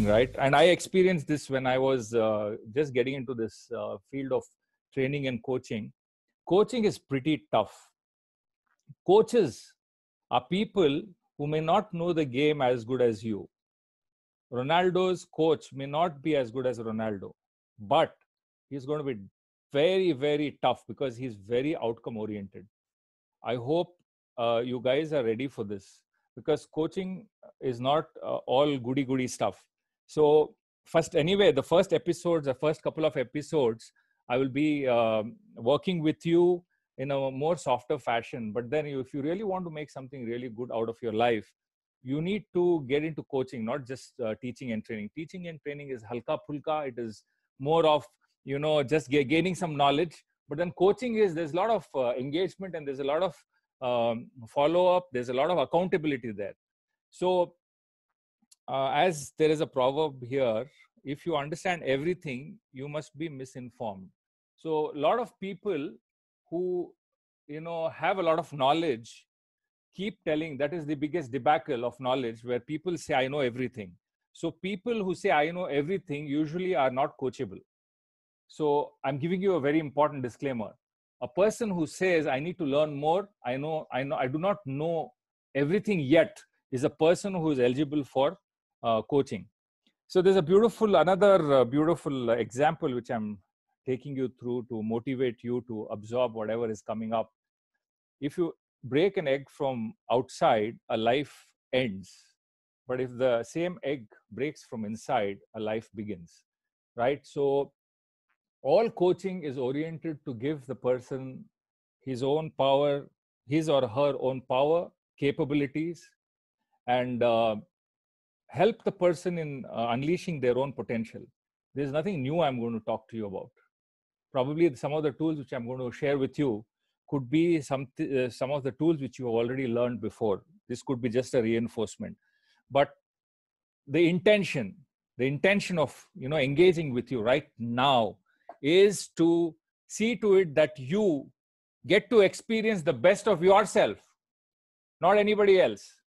thing right and i experienced this when i was uh, just getting into this uh, field of training and coaching coaching is pretty tough coaches are people who may not know the game as good as you ronaldo's coach may not be as good as ronaldo but he's going to be very very tough because he's very outcome oriented i hope uh, you guys are ready for this because coaching is not uh, all goody goody stuff so first, anyway, the first episodes, the first couple of episodes, I will be um, working with you in a more softer fashion. But then, if you really want to make something really good out of your life, you need to get into coaching, not just uh, teaching and training. Teaching and training is halka pulka. It is more of you know just g- gaining some knowledge. But then coaching is there's a lot of uh, engagement and there's a lot of um, follow up. There's a lot of accountability there. So uh, as there is a proverb here if you understand everything you must be misinformed so a lot of people who you know have a lot of knowledge keep telling that is the biggest debacle of knowledge where people say i know everything so people who say i know everything usually are not coachable so i'm giving you a very important disclaimer a person who says i need to learn more i know i know i do not know everything yet is a person who is eligible for uh, coaching. So there's a beautiful, another uh, beautiful example which I'm taking you through to motivate you to absorb whatever is coming up. If you break an egg from outside, a life ends. But if the same egg breaks from inside, a life begins, right? So all coaching is oriented to give the person his own power, his or her own power, capabilities, and uh, help the person in uh, unleashing their own potential. There's nothing new I'm going to talk to you about. Probably some of the tools which I'm going to share with you could be some, th- uh, some of the tools which you have already learned before. This could be just a reinforcement. But the intention, the intention of you know engaging with you right now is to see to it that you get to experience the best of yourself, not anybody else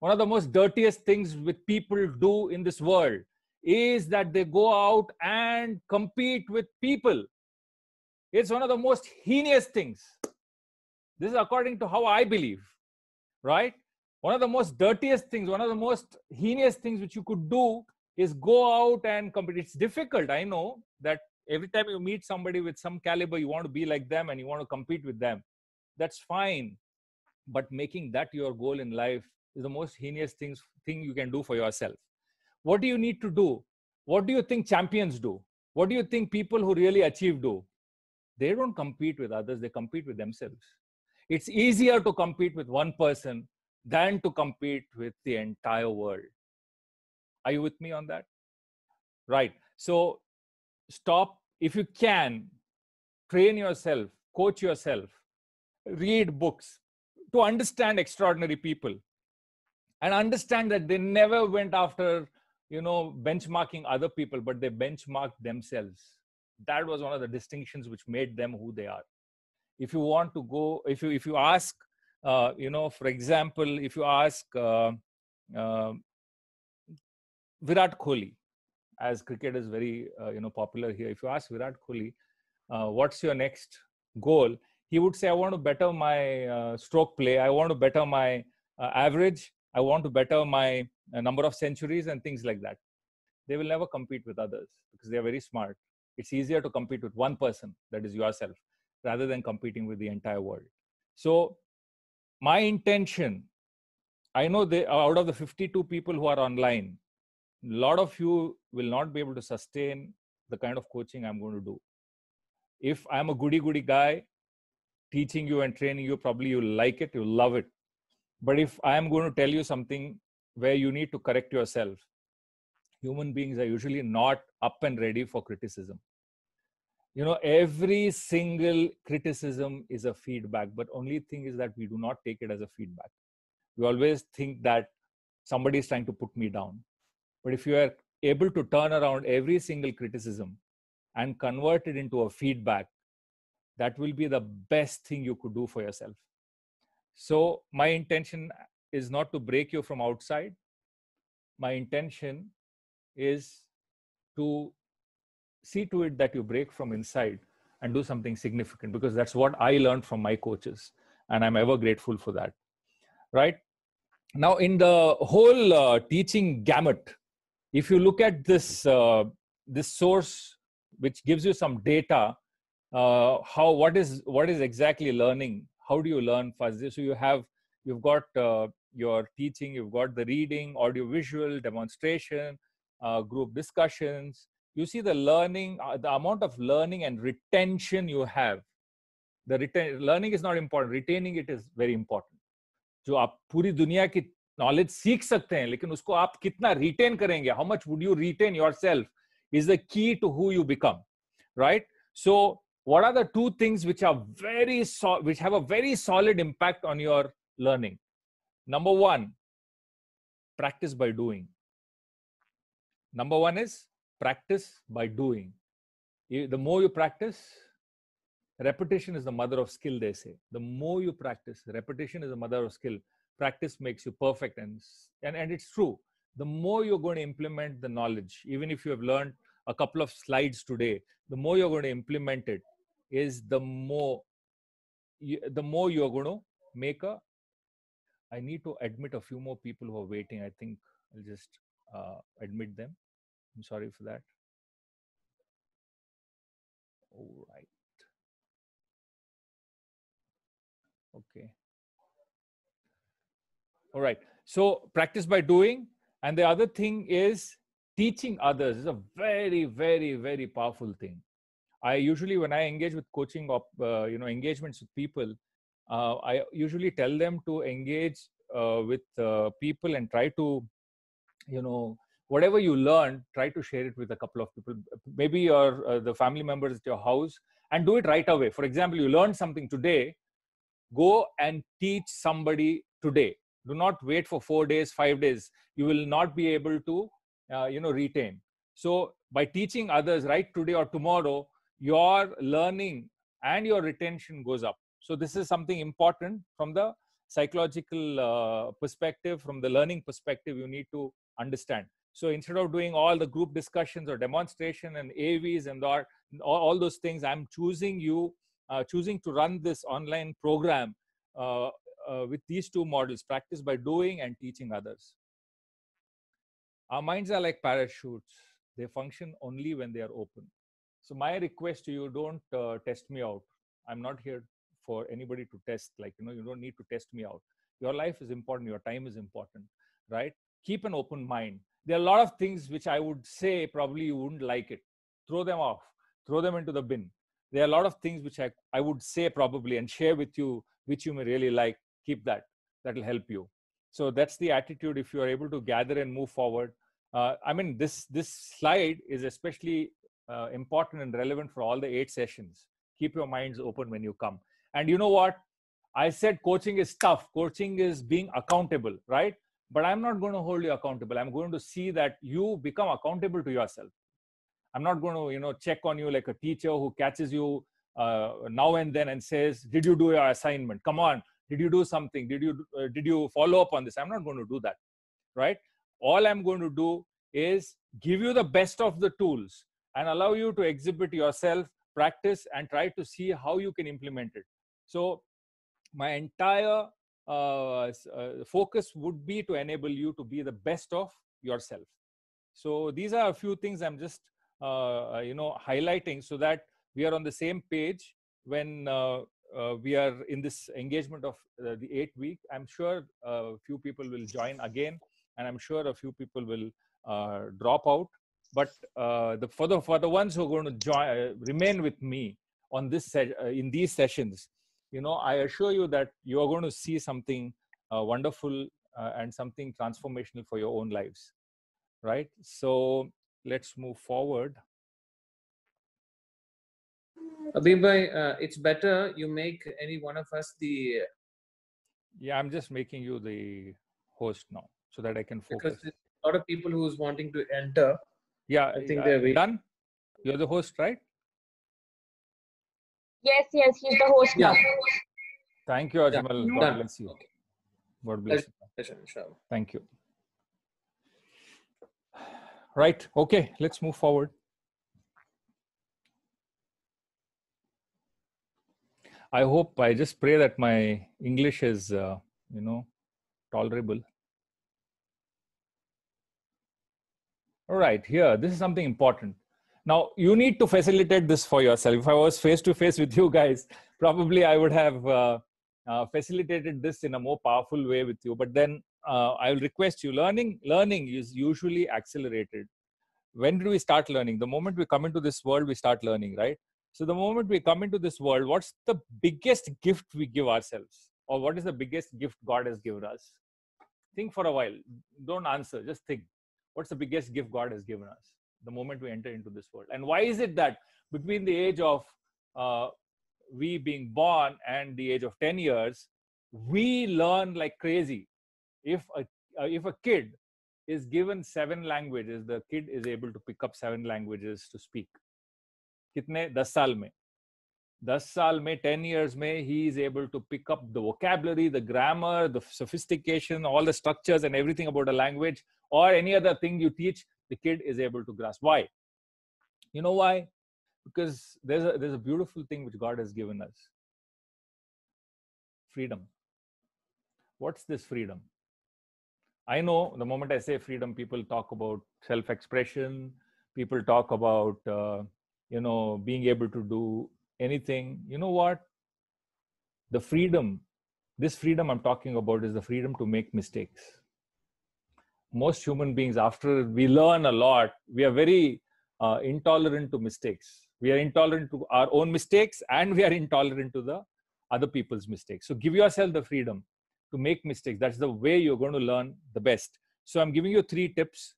one of the most dirtiest things with people do in this world is that they go out and compete with people. It's one of the most heinous things. This is according to how I believe, right? One of the most dirtiest things, one of the most heinous things which you could do is go out and compete. It's difficult, I know that every time you meet somebody with some caliber, you want to be like them and you want to compete with them. That's fine. But making that your goal in life is the most heinous things thing you can do for yourself what do you need to do what do you think champions do what do you think people who really achieve do they don't compete with others they compete with themselves it's easier to compete with one person than to compete with the entire world are you with me on that right so stop if you can train yourself coach yourself read books to understand extraordinary people and understand that they never went after you know benchmarking other people but they benchmarked themselves that was one of the distinctions which made them who they are if you want to go if you if you ask uh, you know for example if you ask uh, uh, virat kohli as cricket is very uh, you know popular here if you ask virat kohli uh, what's your next goal he would say i want to better my uh, stroke play i want to better my average I want to better my uh, number of centuries and things like that. They will never compete with others because they are very smart. It's easier to compete with one person, that is yourself, rather than competing with the entire world. So, my intention I know they, out of the 52 people who are online, a lot of you will not be able to sustain the kind of coaching I'm going to do. If I'm a goody goody guy, teaching you and training you, probably you like it, you love it but if i am going to tell you something where you need to correct yourself human beings are usually not up and ready for criticism you know every single criticism is a feedback but only thing is that we do not take it as a feedback we always think that somebody is trying to put me down but if you are able to turn around every single criticism and convert it into a feedback that will be the best thing you could do for yourself so my intention is not to break you from outside. My intention is to see to it that you break from inside and do something significant because that's what I learned from my coaches. And I'm ever grateful for that. Right? Now, in the whole uh, teaching gamut, if you look at this, uh, this source which gives you some data, uh, how what is what is exactly learning how do you learn fast so you have you've got uh, your teaching you've got the reading audio-visual demonstration uh, group discussions you see the learning uh, the amount of learning and retention you have the retain learning is not important retaining it is very important जो आप पूरी ki knowledge seek sakte hain, हैं usko उसको kitna retain karenge? How much would you retain yourself? Is the key to who you become, right? So what are the two things which are very so- which have a very solid impact on your learning number 1 practice by doing number 1 is practice by doing the more you practice repetition is the mother of skill they say the more you practice repetition is the mother of skill practice makes you perfect and and, and it's true the more you're going to implement the knowledge even if you have learned a couple of slides today, the more you're going to implement it is the more you, the more you're going to make a I need to admit a few more people who are waiting. I think I'll just uh, admit them. I'm sorry for that. All right. Okay. All right. So practice by doing. And the other thing is teaching others is a very very very powerful thing i usually when i engage with coaching or uh, you know engagements with people uh, i usually tell them to engage uh, with uh, people and try to you know whatever you learn try to share it with a couple of people maybe your uh, the family members at your house and do it right away for example you learned something today go and teach somebody today do not wait for 4 days 5 days you will not be able to uh, you know retain so by teaching others right today or tomorrow your learning and your retention goes up so this is something important from the psychological uh, perspective from the learning perspective you need to understand so instead of doing all the group discussions or demonstration and avs and all, all those things i'm choosing you uh, choosing to run this online program uh, uh with these two models practice by doing and teaching others our minds are like parachutes. They function only when they are open. So my request to you, don't uh, test me out. I'm not here for anybody to test. Like, you know, you don't need to test me out. Your life is important. Your time is important, right? Keep an open mind. There are a lot of things which I would say probably you wouldn't like it. Throw them off. Throw them into the bin. There are a lot of things which I, I would say probably and share with you, which you may really like. Keep that. That will help you. So that's the attitude. If you are able to gather and move forward, uh, I mean, this, this slide is especially uh, important and relevant for all the eight sessions. Keep your minds open when you come. And you know what? I said coaching is tough. Coaching is being accountable, right? But I'm not going to hold you accountable. I'm going to see that you become accountable to yourself. I'm not going to, you know, check on you like a teacher who catches you uh, now and then and says, "Did you do your assignment? Come on, did you do something? Did you uh, did you follow up on this?" I'm not going to do that, right? all i'm going to do is give you the best of the tools and allow you to exhibit yourself practice and try to see how you can implement it so my entire uh, uh, focus would be to enable you to be the best of yourself so these are a few things i'm just uh, you know highlighting so that we are on the same page when uh, uh, we are in this engagement of uh, the eight week i'm sure a few people will join again and I'm sure a few people will uh, drop out. But uh, the, for the for the ones who are going to join, uh, remain with me on this uh, in these sessions, you know, I assure you that you are going to see something uh, wonderful and something transformational for your own lives, right? So let's move forward. Abhimbhai, uh, it's better you make any one of us the. Yeah, I'm just making you the host now so that I can focus. Because a lot of people who's wanting to enter. Yeah, I think they're uh, waiting. done. You're the host, right? Yes, yes, he's the host yeah. now. Thank you, Ajmal. Yeah. God done. bless you. Okay. God bless you. Thank you. Right. Okay. Let's move forward. I hope I just pray that my English is, uh, you know, tolerable. All right, here, this is something important. Now, you need to facilitate this for yourself. If I was face to face with you guys, probably I would have uh, uh, facilitated this in a more powerful way with you. But then uh, I'll request you learning, learning is usually accelerated. When do we start learning? The moment we come into this world, we start learning, right? So, the moment we come into this world, what's the biggest gift we give ourselves? Or what is the biggest gift God has given us? Think for a while. Don't answer, just think what's the biggest gift God has given us the moment we enter into this world? And why is it that between the age of uh, we being born and the age of 10 years, we learn like crazy. If a, uh, if a kid is given seven languages, the kid is able to pick up seven languages to speak. Kitne? 10 saal mein. दस साल में ten years में he is able to pick the the the the grammar the sophistication all the structures and everything about a or any other thing you teach, the kid is able to grasp. Why? You know why? Because there's a, there's a beautiful thing which God has given us freedom. What's this freedom? I know the moment I say freedom, people talk about self expression, people talk about, uh, you know, being able to do anything, you know what? The freedom, this freedom I'm talking about is the freedom to make mistakes. Most human beings, after we learn a lot, we are very uh, intolerant to mistakes. We are intolerant to our own mistakes and we are intolerant to the other people's mistakes. So give yourself the freedom to make mistakes. That's the way you're going to learn the best. So I'm giving you three tips.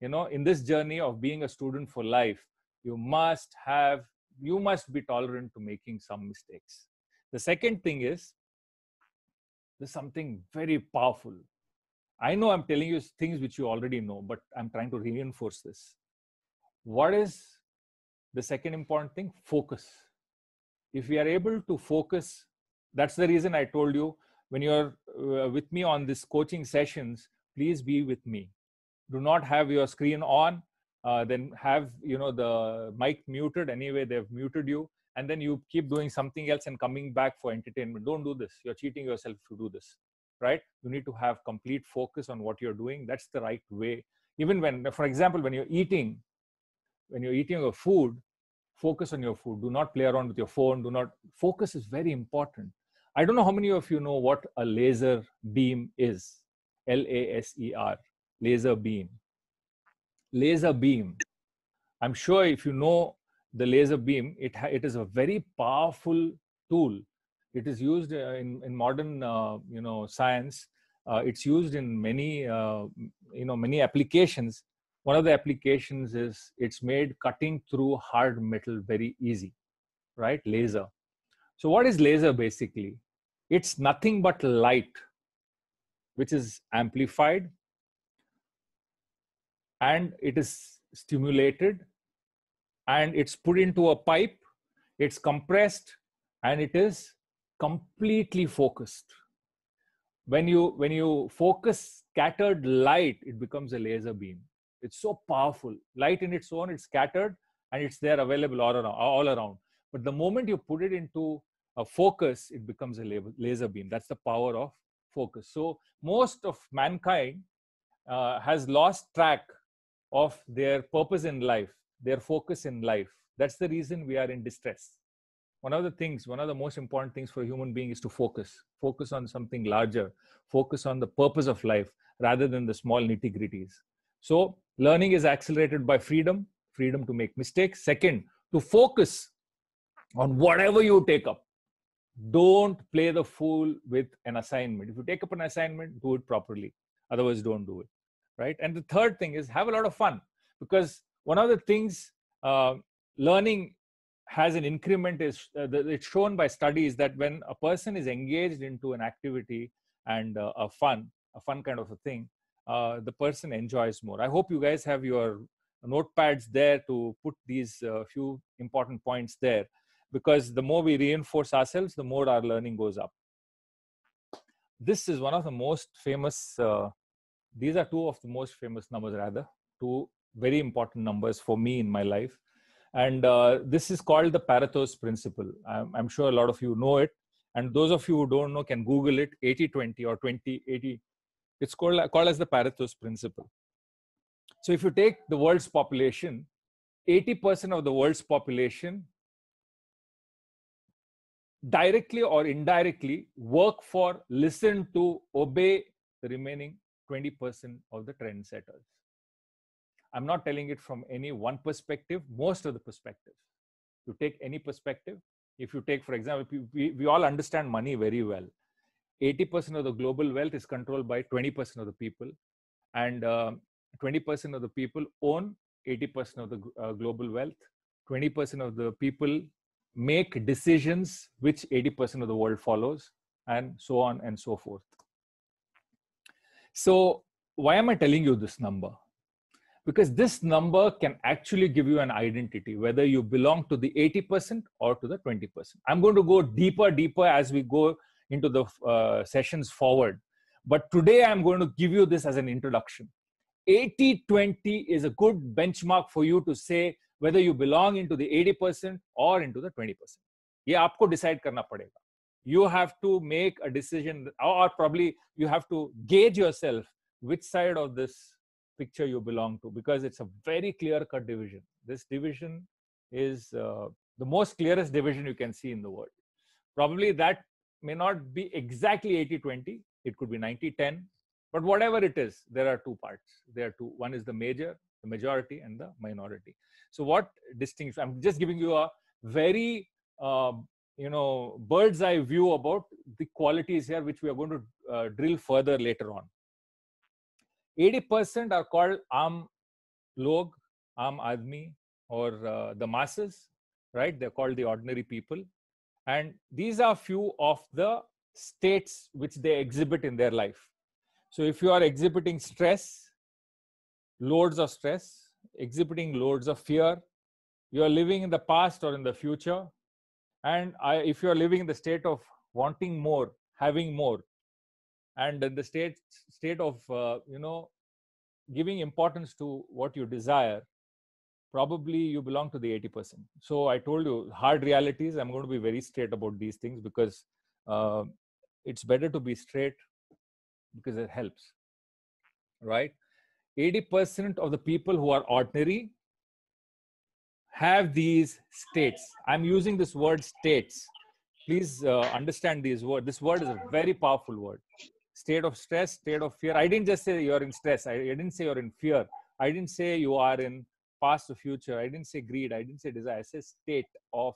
You know, in this journey of being a student for life, you must have you must be tolerant to making some mistakes the second thing is there's something very powerful i know i'm telling you things which you already know but i'm trying to reinforce this what is the second important thing focus if we are able to focus that's the reason i told you when you're uh, with me on these coaching sessions please be with me do not have your screen on uh, then have you know the mic muted anyway they've muted you and then you keep doing something else and coming back for entertainment don't do this you're cheating yourself to do this right you need to have complete focus on what you're doing that's the right way even when for example when you're eating when you're eating your food focus on your food do not play around with your phone do not focus is very important i don't know how many of you know what a laser beam is l a s e r laser beam laser beam. I'm sure if you know the laser beam, it, it is a very powerful tool. It is used uh, in, in modern, uh, you know, science. Uh, it's used in many, uh, you know, many applications. One of the applications is it's made cutting through hard metal very easy, right? Laser. So what is laser basically? It's nothing but light, which is amplified and it is stimulated and it's put into a pipe, it's compressed, and it is completely focused. When you when you focus scattered light, it becomes a laser beam. It's so powerful. Light in its own, it's scattered and it's there available all around, all around. But the moment you put it into a focus, it becomes a laser beam. That's the power of focus. So most of mankind uh, has lost track of their purpose in life, their focus in life. That's the reason we are in distress. One of the things, one of the most important things for a human being is to focus, focus on something larger, focus on the purpose of life rather than the small nitty gritties. So, learning is accelerated by freedom, freedom to make mistakes. Second, to focus on whatever you take up. Don't play the fool with an assignment. If you take up an assignment, do it properly. Otherwise, don't do it right and the third thing is have a lot of fun because one of the things uh, learning has an increment is uh, the, it's shown by studies that when a person is engaged into an activity and uh, a fun a fun kind of a thing uh, the person enjoys more i hope you guys have your notepads there to put these uh, few important points there because the more we reinforce ourselves the more our learning goes up this is one of the most famous uh, these are two of the most famous numbers rather two very important numbers for me in my life and uh, this is called the Pareto's principle. I'm, I'm, sure a lot of you know it, and those of you who don't know can Google it: 80-20 or 20-80. It's called called as the Pareto's principle. So if you take the world's population, 80% of the world's population directly or indirectly work for, listen to, obey the remaining 20% of the trendsetters. I'm not telling it from any one perspective, most of the perspectives. You take any perspective. If you take, for example, we, we all understand money very well. 80% of the global wealth is controlled by 20% of the people, and 20% um, of the people own 80% of the uh, global wealth. 20% of the people make decisions which 80% of the world follows, and so on and so forth. So why am I telling you this number? Because this number can actually give you an identity, whether you belong to the 80% or to the 20%. I'm going to go deeper, deeper as we go into the uh, sessions forward. But today I'm going to give you this as an introduction. 80 20 is a good benchmark for you to say whether you belong into the 80% or into the 20%. percent Yeah, आपको decide करना पड़ेगा you have to make a decision or probably you have to gauge yourself which side of this picture you belong to because it's a very clear cut division this division is uh, the most clearest division you can see in the world probably that may not be exactly 80 20 it could be 90 10 but whatever it is there are two parts there are two one is the major the majority and the minority so what distinguishes i'm just giving you a very um, you know bird's eye view about the qualities here which we are going to uh, drill further later on 80% are called am log am admi or uh, the masses right they're called the ordinary people and these are few of the states which they exhibit in their life so if you are exhibiting stress loads of stress exhibiting loads of fear you are living in the past or in the future and I, if you are living in the state of wanting more having more and the state state of uh, you know giving importance to what you desire probably you belong to the 80% so i told you hard realities i'm going to be very straight about these things because uh, it's better to be straight because it helps right 80% of the people who are ordinary have these states. I'm using this word states. Please uh, understand these word. This word is a very powerful word. State of stress, state of fear. I didn't just say you're in stress. I, I didn't say you're in fear. I didn't say you are in past or future. I didn't say greed. I didn't say desire. I said state of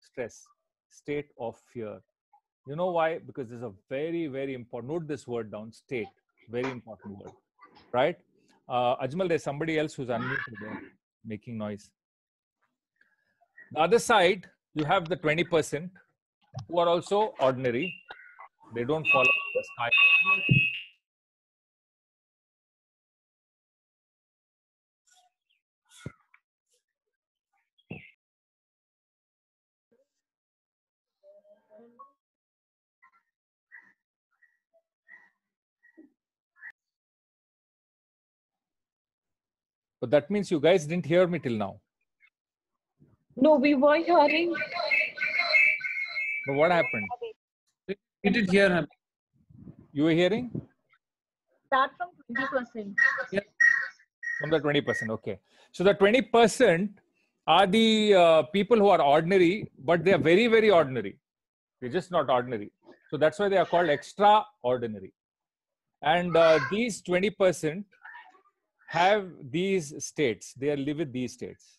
stress, state of fear. You know why? Because there's a very, very important. Note this word down. State, very important word, right? Uh, Ajmal, there's somebody else who's unmuted, there, making noise. The other side, you have the 20% who are also ordinary. They don't follow the sky. But that means you guys didn't hear me till now. No, we were hearing. But what happened? We did hear him. You were hearing? Start from 20%. Yeah. From the 20%, okay. So the 20% are the uh, people who are ordinary, but they are very, very ordinary. They're just not ordinary. So that's why they are called extraordinary. And uh, these 20% have these states. They live with these states.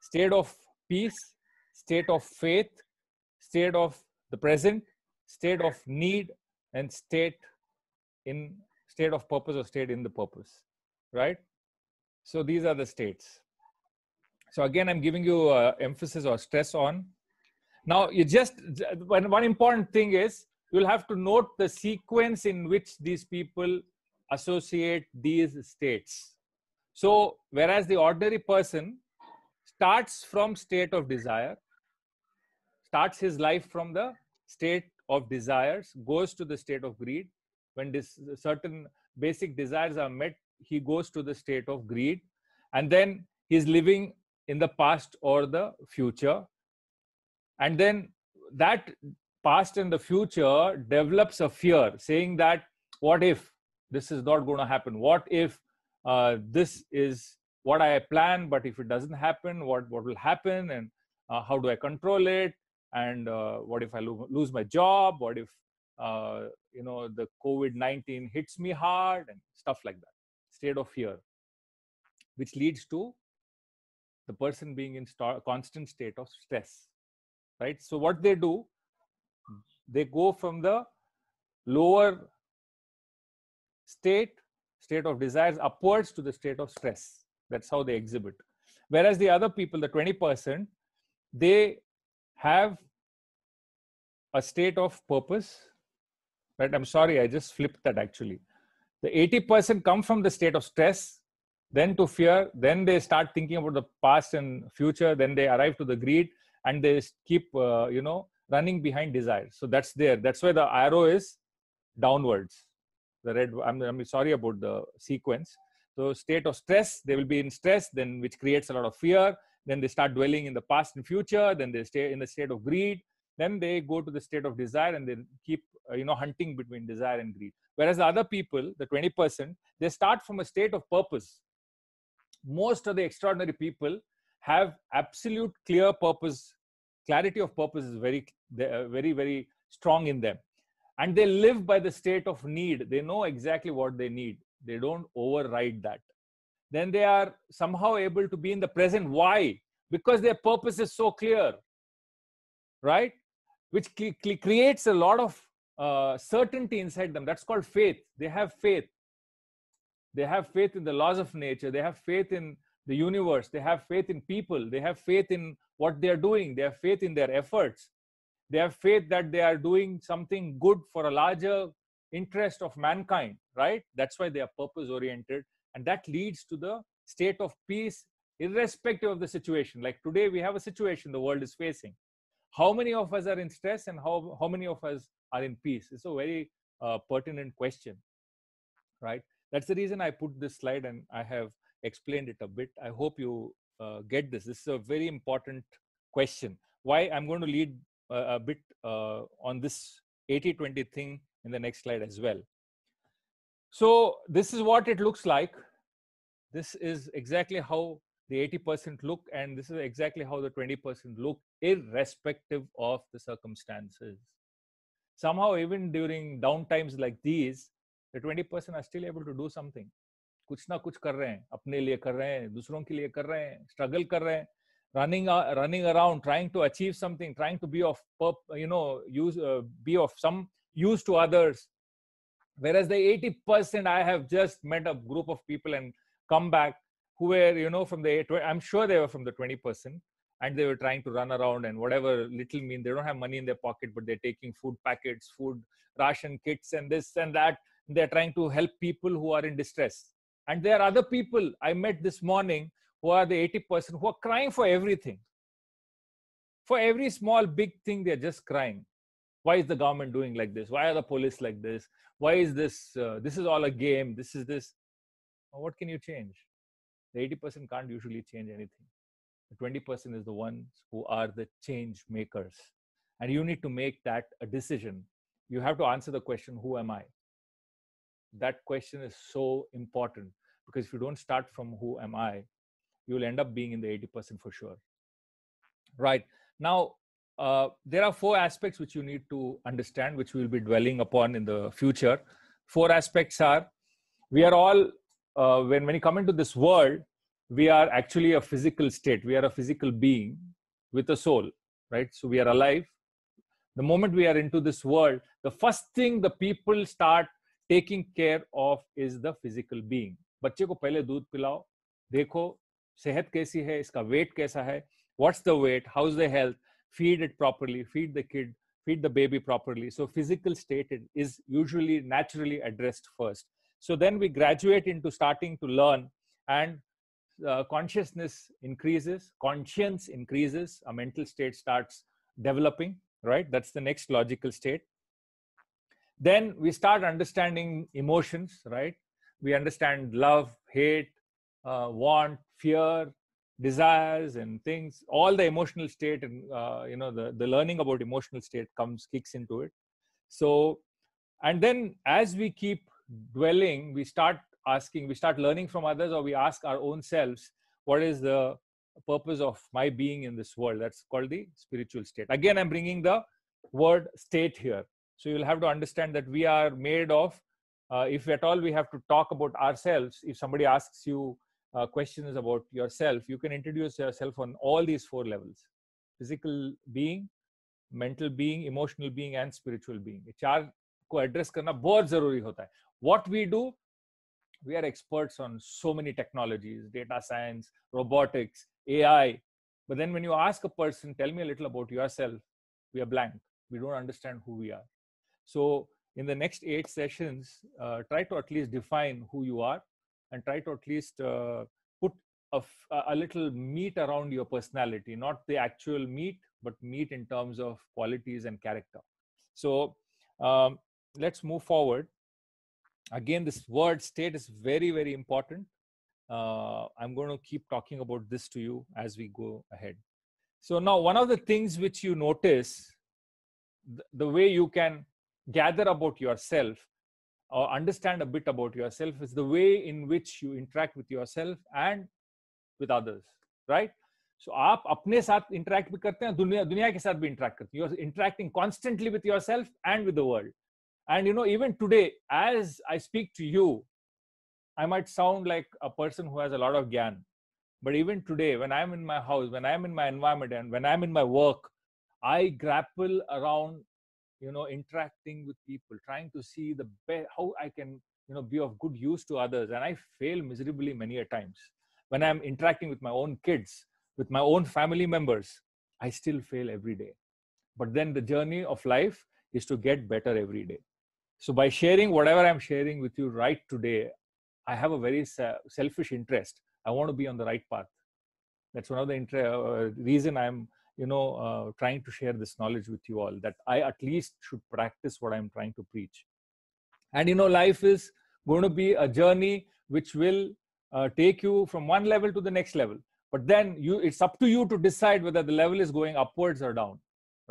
State of peace, state of faith, state of the present, state of need, and state in state of purpose or state in the purpose, right? So these are the states. So again, I'm giving you uh, emphasis or stress on. Now, you just one, one important thing is you'll have to note the sequence in which these people associate these states. So, whereas the ordinary person starts from state of desire, starts his life from the state of desires, goes to the state of greed. When this, certain basic desires are met, he goes to the state of greed. And then he's living in the past or the future. And then that past and the future develops a fear, saying that, what if this is not going to happen? What if uh, this is what I plan, but if it doesn't happen, what, what will happen and uh, how do I control it? And uh, what if I lo- lose my job? What if, uh, you know, the COVID-19 hits me hard and stuff like that. State of fear, which leads to the person being in star- constant state of stress, right? So what they do, they go from the lower state, state of desires upwards to the state of stress. That's how they exhibit. Whereas the other people, the 20%, they have a state of purpose. Right? I'm sorry, I just flipped that actually. The 80% come from the state of stress, then to fear, then they start thinking about the past and future, then they arrive to the greed and they keep, uh, you know, running behind desire. So that's there. That's where the arrow is downwards. The red, I'm, I'm sorry about the sequence. So state of stress, they will be in stress, then which creates a lot of fear. Then they start dwelling in the past and future. Then they stay in the state of greed. Then they go to the state of desire and they keep uh, you know hunting between desire and greed. Whereas the other people, the 20%, they start from a state of purpose. Most of the extraordinary people have absolute clear purpose. Clarity of purpose is very, uh, very, very strong in them. And they live by the state of need. They know exactly what they need they don't override that. Then they are somehow able to be in the present. Why? Because their purpose is so clear, right? Which creates a lot of uh, certainty inside them. That's called faith. They have faith. They have faith in the laws of nature. They have faith in the universe. They have faith in people. They have faith in what they are doing. They have faith in their efforts. They have faith that they are doing something good for a larger interest of mankind, right? That's why they are purpose oriented. And that leads to the state of peace, irrespective of the situation. Like today, we have a situation the world is facing. How many of us are in stress and how, how many of us are in peace? It's a very uh, pertinent question, right? That's the reason I put this slide and I have explained it a bit. I hope you uh, get this. This is a very important question. Why I'm going to lead uh, a bit uh, on this 80 20 thing in the next slide as well. So this is what it looks like. This is exactly how the 80% look and this is exactly how the 20% look irrespective of the circumstances. Somehow even during downtimes like these, the 20% are still able to do something. कुछ ना कुछ कर रहे हैं अपने लिए कर रहे हैं दूसरों के लिए कर रहे हैं struggle कर रहे हैं running uh, running around trying to achieve something trying to be of you know use uh, be of some use to others whereas the 80% i have just met a group of people and come back who were you know from the i'm sure they were from the 20% and they were trying to run around and whatever little mean they don't have money in their pocket but they're taking food packets food ration kits and this and that they're trying to help people who are in distress and there are other people i met this morning who are the 80% who are crying for everything for every small big thing they're just crying why is the government doing like this why are the police like this why is this uh, this is all a game this is this what can you change the 80% can't usually change anything the 20% is the ones who are the change makers and you need to make that a decision you have to answer the question who am i that question is so important because if you don't start from who am i you'll end up being in the 80% for sure right now uh, there are four aspects which you need to understand, which we'll be dwelling upon in the future. Four aspects are we are all, uh, when, when you come into this world, we are actually a physical state. We are a physical being with a soul, right? So we are alive. The moment we are into this world, the first thing the people start taking care of is the physical being. बच्चे को पहले दूध पिलाओ देखो सेहत कैसी है इसका वेट कैसा है what's the weight how is the health feed it properly feed the kid feed the baby properly so physical state is usually naturally addressed first so then we graduate into starting to learn and uh, consciousness increases conscience increases a mental state starts developing right that's the next logical state then we start understanding emotions right we understand love hate uh, want fear desires and things all the emotional state and uh, you know the, the learning about emotional state comes kicks into it so and then as we keep dwelling we start asking we start learning from others or we ask our own selves what is the purpose of my being in this world that's called the spiritual state again i'm bringing the word state here so you'll have to understand that we are made of uh, if at all we have to talk about ourselves if somebody asks you uh, questions about yourself, you can introduce yourself on all these four levels physical being, mental being, emotional being, and spiritual being. चार को address करना बहुत जरूरी होता है what we we are experts on so many technologies data science robotics ai but then when you ask a person tell me a little about yourself we are blank we don't understand who we are so in the next eight sessions uh, try to at least define who you are and try to at least uh, put a, a little meat around your personality, not the actual meat, but meat in terms of qualities and character. So um, let's move forward. Again, this word state is very, very important. Uh, I'm going to keep talking about this to you as we go ahead. So now, one of the things which you notice, th- the way you can gather about yourself or understand a bit about yourself is the way in which you interact with yourself and with others, right? So, aap apne saath interact bhi karte hain, dunya, dunya ke saath bhi interact karte hain. You're interacting constantly with yourself and with the world. And you know, even today, as I speak to you, I might sound like a person who has a lot of gyan. But even today, when I'm in my house, when I'm in my environment, and when I'm in my work, I grapple around you know interacting with people trying to see the be- how i can you know be of good use to others and i fail miserably many a times when i'm interacting with my own kids with my own family members i still fail every day but then the journey of life is to get better every day so by sharing whatever i'm sharing with you right today i have a very selfish interest i want to be on the right path that's one of the inter- uh, reason i'm you know uh, trying to share this knowledge with you all that i at least should practice what i'm trying to preach and you know life is going to be a journey which will uh, take you from one level to the next level but then you it's up to you to decide whether the level is going upwards or down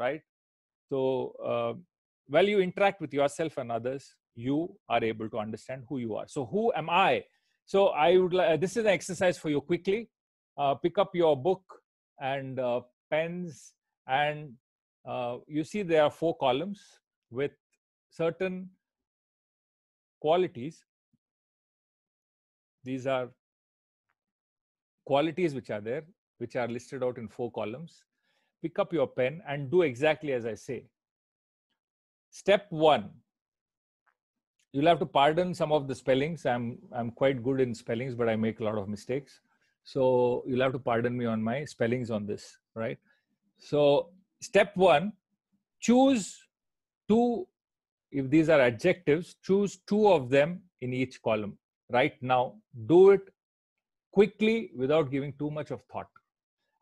right so uh, while you interact with yourself and others you are able to understand who you are so who am i so i would like this is an exercise for you quickly uh, pick up your book and uh, pens, and uh, you see there are four columns with certain qualities. These are qualities which are there, which are listed out in four columns. Pick up your pen and do exactly as I say. Step one, you'll have to pardon some of the spellings. I'm, I'm quite good in spellings, but I make a lot of mistakes. So you'll have to pardon me on my spellings on this, right? So step one, choose two, if these are adjectives, choose two of them in each column right now. Do it quickly without giving too much of thought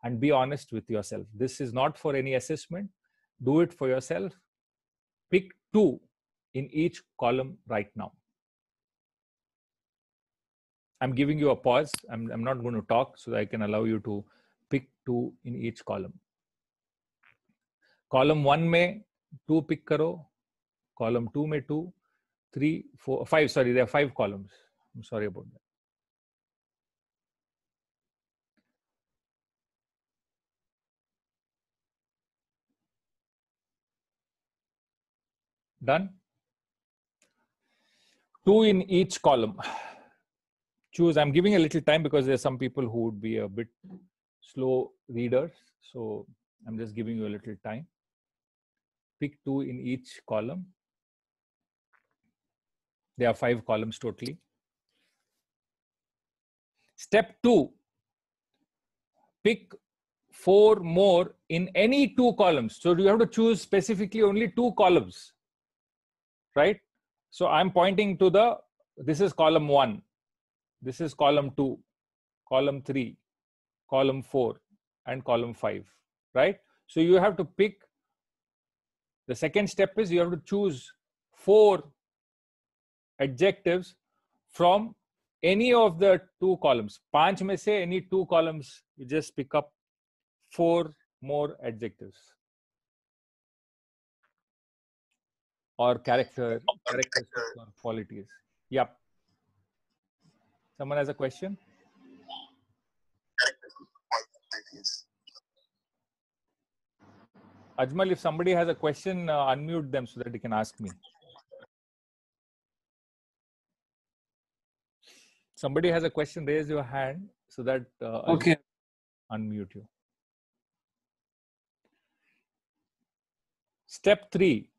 and be honest with yourself. This is not for any assessment. Do it for yourself. Pick two in each column right now. I'm giving you a pause. I'm, I'm not going to talk so I can allow you to pick two in each column. Column one may two pick करो. Column two में may four, five. Sorry, there are five columns. I'm sorry about that. Done? Two in each column choose. I'm giving a little time because there's some people who would be a bit slow readers. So I'm just giving you a little time. Pick two in each column. There are five columns totally. Step two, pick four more in any two columns. So you have to choose specifically only two columns, right? So I'm pointing to the, this is column one. This is column 2, column 3, column 4, and column 5, right? So you have to pick. The second step is you have to choose four adjectives from any of the two columns. Panch may say any two columns, you just pick up four more adjectives. Or character, character, or qualities. Yep. Someone has a question? Ajmal, if somebody has a question, uh, unmute them so that they can ask me. Somebody has a question, raise your hand so that uh, okay. unmute you. Step three.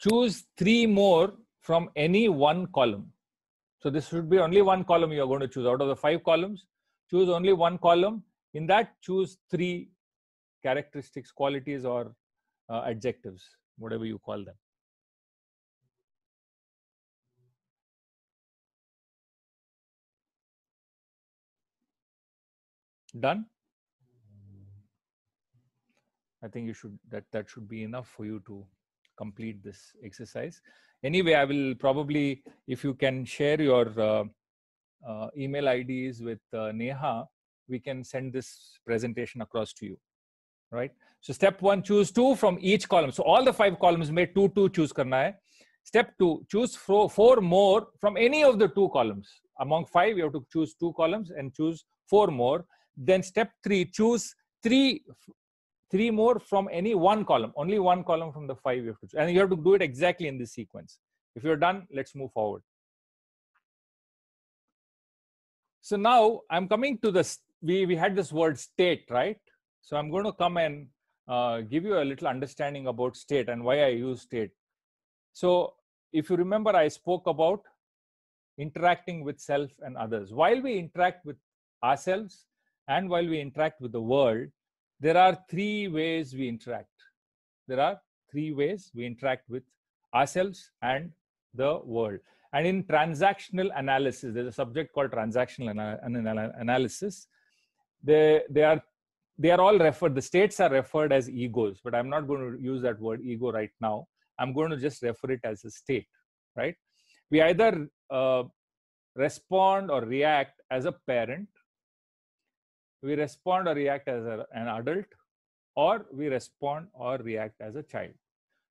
Choose three more from any one column. So this should be only one column you are going to choose. Out of the five columns, choose only one column. In that, choose three characteristics, qualities, or uh, adjectives, whatever you call them. Done? I think you should that that should be enough for you to complete this exercise anyway i will probably if you can share your uh, uh, email ids with uh, neha we can send this presentation across to you right so step 1 choose two from each column so all the five columns made two two choose karna hai step 2 choose four, four more from any of the two columns among five you have to choose two columns and choose four more then step 3 choose three three more from any one column, only one column from the five you have to choose. And you have to do it exactly in this sequence. If you're done, let's move forward. So now I'm coming to this, we, we had this word state, right? So I'm going to come and uh, give you a little understanding about state and why I use state. So if you remember, I spoke about interacting with self and others. While we interact with ourselves and while we interact with the world, there are three ways we interact. There are three ways we interact with ourselves and the world. And in transactional analysis, there's a subject called transactional ana- analysis. They, they, are, they are all referred, the states are referred as egos, but I'm not going to use that word ego right now. I'm going to just refer it as a state, right? We either uh, respond or react as a parent we respond or react as a, an adult or we respond or react as a child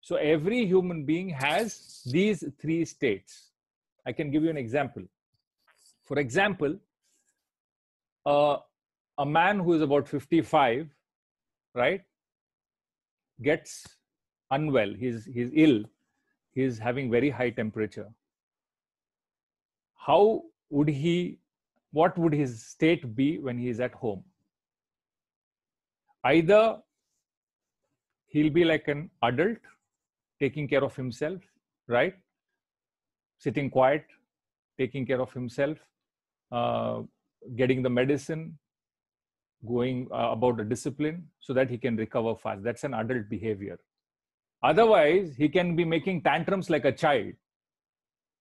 so every human being has these three states i can give you an example for example uh, a man who is about 55 right gets unwell he's he's ill he's having very high temperature how would he what would his state be when he is at home? Either he'll be like an adult, taking care of himself, right? Sitting quiet, taking care of himself, uh, getting the medicine, going uh, about the discipline so that he can recover fast. That's an adult behavior. Otherwise, he can be making tantrums like a child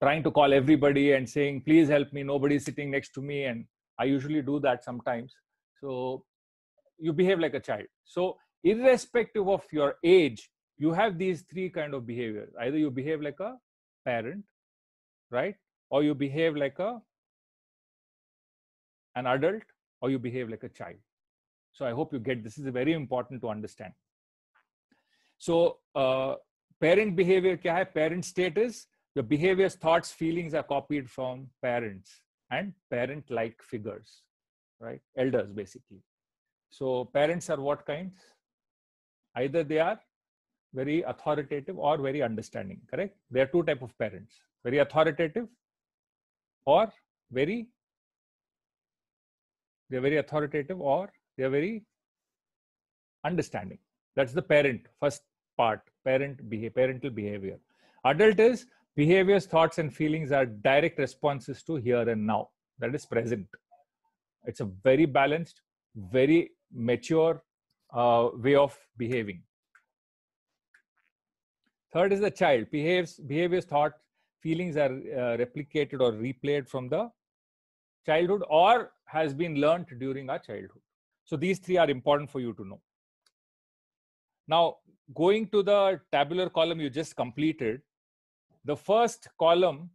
trying to call everybody and saying, please help me, nobody's sitting next to me. And I usually do that sometimes. So you behave like a child. So, irrespective of your age, you have these three kind of behaviors either you behave like a parent right or you behave like a an adult or you behave like a child so i hope you get this is very important to understand so uh, parent behavior kya hai parent status the behaviors, thoughts, feelings are copied from parents and parent like figures, right? Elders, basically. So, parents are what kinds? Either they are very authoritative or very understanding, correct? There are two type of parents very authoritative or very they're very authoritative or they're very understanding that's the parent first part parent behavior, parental behavior adult is Behaviors, thoughts, and feelings are direct responses to here and now. That is present. It's a very balanced, very mature uh, way of behaving. Third is the child. Behaves, behaviors, thought, feelings are uh, replicated or replayed from the childhood or has been learned during our childhood. So these three are important for you to know. Now, going to the tabular column you just completed, the first column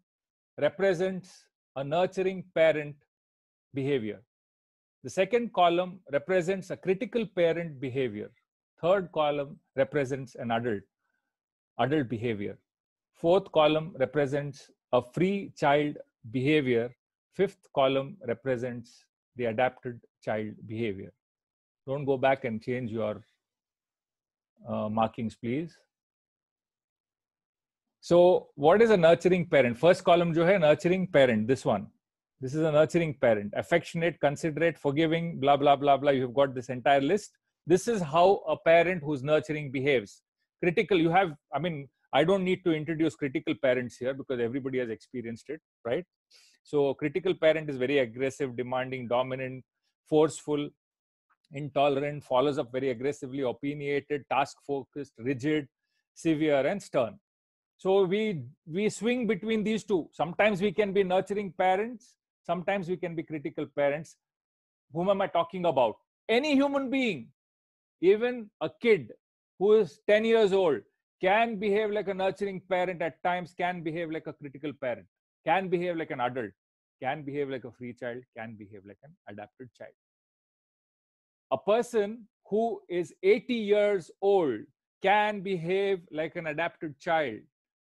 represents a nurturing parent behavior. The second column represents a critical parent behavior. Third column represents an adult, adult behavior. Fourth column represents a free child behavior. Fifth column represents the adapted child behavior. Don't go back and change your uh, markings, please. So, what is a nurturing parent? First column, jo nurturing parent, this one. This is a nurturing parent, affectionate, considerate, forgiving, blah, blah, blah, blah. You've got this entire list. This is how a parent who's nurturing behaves. Critical, you have, I mean, I don't need to introduce critical parents here because everybody has experienced it, right? So, critical parent is very aggressive, demanding, dominant, forceful, intolerant, follows up very aggressively, opinionated, task focused, rigid, severe, and stern so we we swing between these two sometimes we can be nurturing parents sometimes we can be critical parents whom am i talking about any human being even a kid who is 10 years old can behave like a nurturing parent at times can behave like a critical parent can behave like an adult can behave like a free child can behave like an adapted child a person who is 80 years old can behave like an adapted child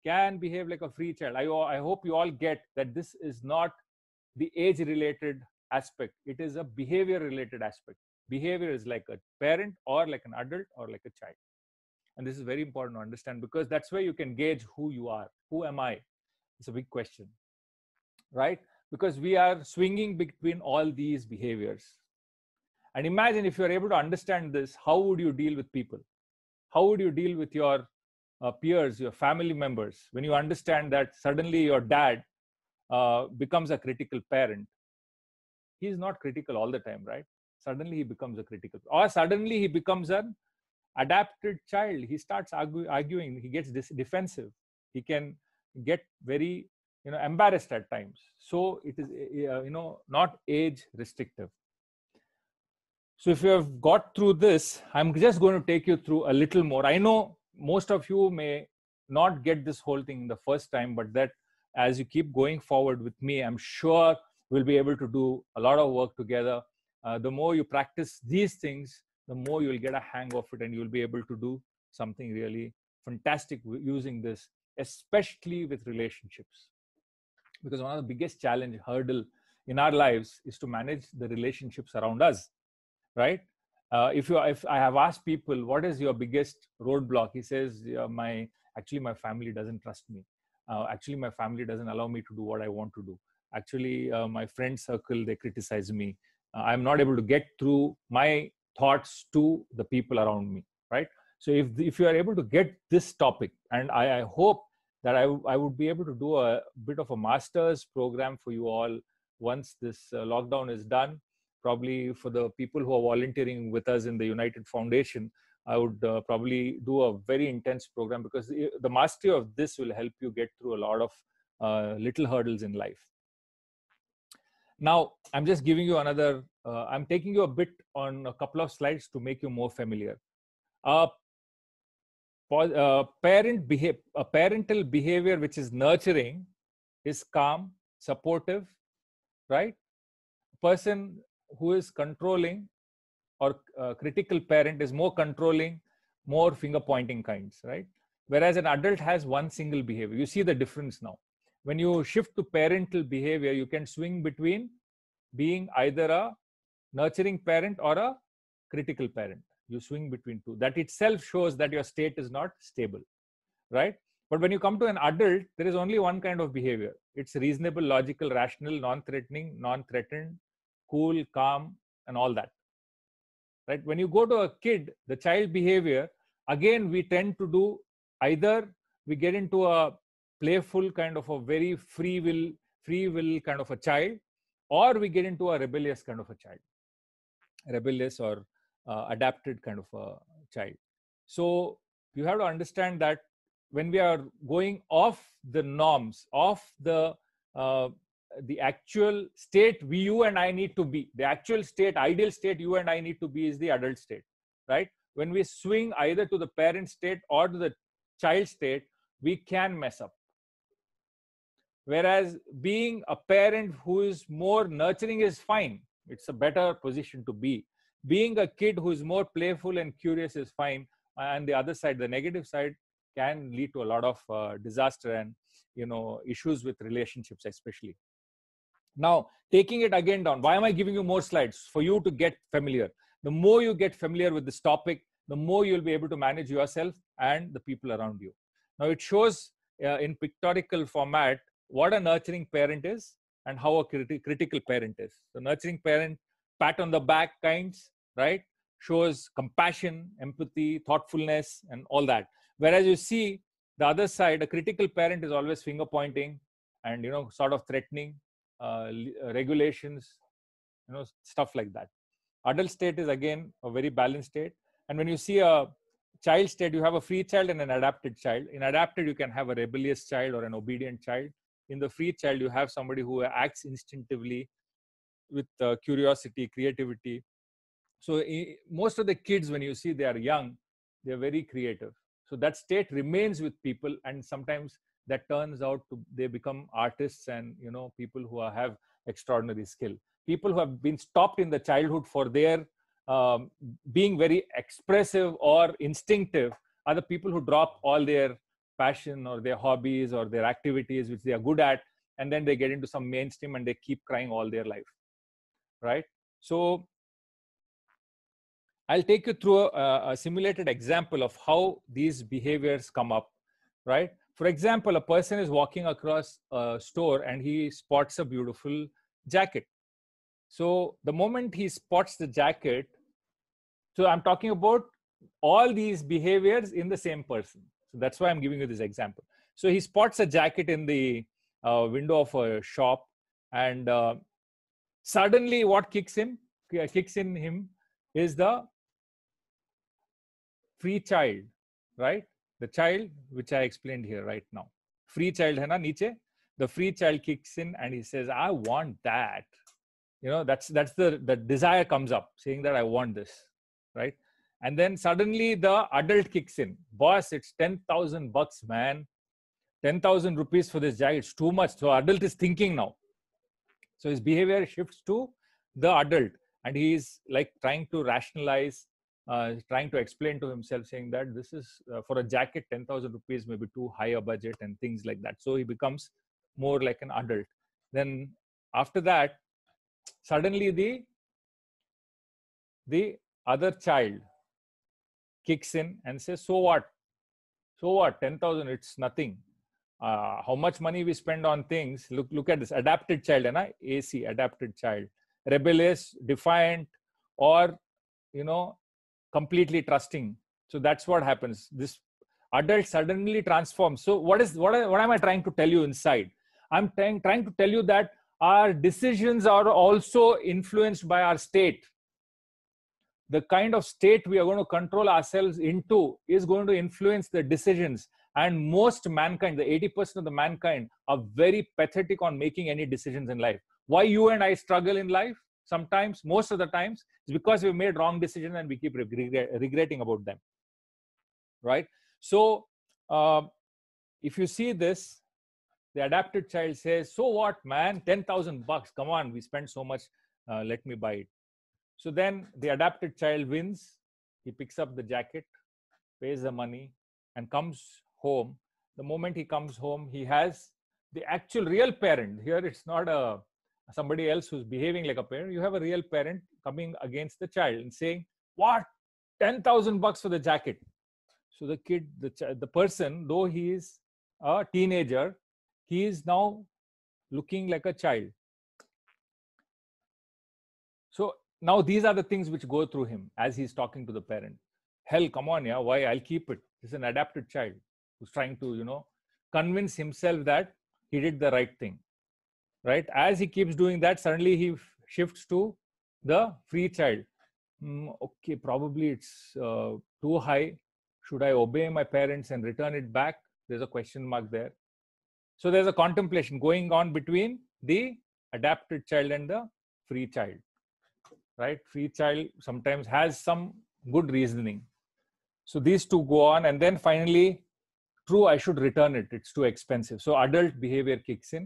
can behave like a free child. I, I hope you all get that this is not the age related aspect, it is a behavior related aspect. Behavior is like a parent or like an adult or like a child. And this is very important to understand because that's where you can gauge who you are. Who am I? It's a big question, right? Because we are swinging between all these behaviors. And imagine if you're able to understand this, how would you deal with people? How would you deal with your uh, peers, your family members, when you understand that suddenly your dad uh, becomes a critical parent, he's not critical all the time, right? Suddenly he becomes a critical, or suddenly he becomes an adapted child. He starts argue, arguing, he gets dis- defensive, he can get very you know embarrassed at times so it is eh, eh, uh, you know not age restrictive so if you have got through this i'm just going to take you through a little more i know most of you may not get this whole thing the first time, but that as you keep going forward with me, I'm sure we'll be able to do a lot of work together. Uh, the more you practice these things, the more you'll get a hang of it and you'll be able to do something really fantastic using this, especially with relationships. Because one of the biggest challenge hurdle in our lives is to manage the relationships around us, right? uh, if you if i have asked people what is your biggest roadblock he says yeah, my actually my family doesn't trust me uh, actually my family doesn't allow me to do what i want to do actually uh, my friend circle they criticize me uh, i'm not able to get through my thoughts to the people around me right so if if you are able to get this topic and i, I hope that I, I would be able to do a bit of a master's program for you all once this uh, lockdown is done probably for the people who are volunteering with us in the United Foundation, I would uh, probably do a very intense program because eh, the mastery of this will help you get through a lot of uh, little hurdles in life. Now, I'm just giving you another, uh, I'm taking you a bit on a couple of slides to make you more familiar. Uh, parent behavior, a parental behavior which is nurturing is calm, supportive, right? Person who is controlling or uh, critical parent is more controlling more finger pointing kinds right whereas an adult has one single behavior you see the difference now when you shift to parental behavior you can swing between being either a nurturing parent or a critical parent you swing between two that itself shows that your state is not stable right but when you come to an adult there is only one kind of behavior it's reasonable logical rational non-threatening non-threatened cool, calm, and all that. Right? When you go to a kid, the child behavior, again, we tend to do either we get into a playful kind of a very free will, free will kind of a child, or we get into a rebellious kind of a child, rebellious or uh, adapted kind of a child. So you have to understand that when we are going off the norms, off the uh, the actual state we you and i need to be the actual state ideal state you and i need to be is the adult state right when we swing either to the parent state or to the child state we can mess up whereas being a parent who is more nurturing is fine it's a better position to be being a kid who is more playful and curious is fine and the other side the negative side can lead to a lot of uh, disaster and you know issues with relationships especially now, taking it again down, why am I giving you more slides? For you to get familiar. The more you get familiar with this topic, the more you'll be able to manage yourself and the people around you. Now, it shows uh, in pictorial format what a nurturing parent is and how a critical parent is. The nurturing parent, pat on the back kinds, right? Shows compassion, empathy, thoughtfulness, and all that. Whereas you see the other side, a critical parent is always finger pointing and you know sort of threatening uh, uh, regulations you know stuff like that adult state is again a very balanced state and when you see a child state you have a free child and an adapted child in adapted you can have a rebellious child or an obedient child in the free child you have somebody who acts instinctively with uh, curiosity creativity so most of the kids when you see they are young they are very creative so that state remains with people and sometimes that turns out to, they become artists and you know people who are, have extraordinary skill people who have been stopped in the childhood for their um, being very expressive or instinctive are the people who drop all their passion or their hobbies or their activities which they are good at and then they get into some mainstream and they keep crying all their life right so i'll take you through a, a simulated example of how these behaviors come up right for example a person is walking across a store and he spots a beautiful jacket so the moment he spots the jacket so i'm talking about all these behaviors in the same person so that's why i'm giving you this example so he spots a jacket in the uh, window of a shop and uh, suddenly what kicks him kicks in him is the free child right the child which i explained here right now free child hai na niche the free child kicks in and he says i want that you know that's that's the the desire comes up saying that i want this right and then suddenly the adult kicks in boss it's 10000 bucks man 10000 rupees for this jacket it's too much so adult is thinking now so his behavior shifts to the adult and he is like trying to rationalize uh, trying to explain to himself, saying that this is uh, for a jacket, 10,000 rupees, maybe too high a budget, and things like that. So he becomes more like an adult. Then after that, suddenly the the other child kicks in and says, "So what? So what? Ten thousand? It's nothing. Uh, how much money we spend on things? Look, look at this adapted child, and AC adapted child, rebellious, defiant, or you know completely trusting so that's what happens this adult suddenly transforms so what is what, what am i trying to tell you inside i'm trying trying to tell you that our decisions are also influenced by our state the kind of state we are going to control ourselves into is going to influence the decisions and most mankind the 80% of the mankind are very pathetic on making any decisions in life why you and i struggle in life sometimes most of the times it's because we made wrong decision and we keep regretting about them right so uh, if you see this the adapted child says so what man 10000 bucks come on we spent so much uh, let me buy it so then the adapted child wins he picks up the jacket pays the money and comes home the moment he comes home he has the actual real parent here it's not a somebody else who's behaving like a parent, you have a real parent coming against the child and saying, "What? Ten thousand bucks for the jacket?" So the kid, the ch- the person, though he is a teenager, he is now looking like a child. So now these are the things which go through him as he's talking to the parent. Hell, come on, yeah, why? I'll keep it. He's an adapted child who's trying to, you know, convince himself that he did the right thing right as he keeps doing that suddenly he shifts to the free child mm, okay probably it's uh, too high should i obey my parents and return it back there's a question mark there so there's a contemplation going on between the adapted child and the free child right free child sometimes has some good reasoning so these two go on and then finally true i should return it it's too expensive so adult behavior kicks in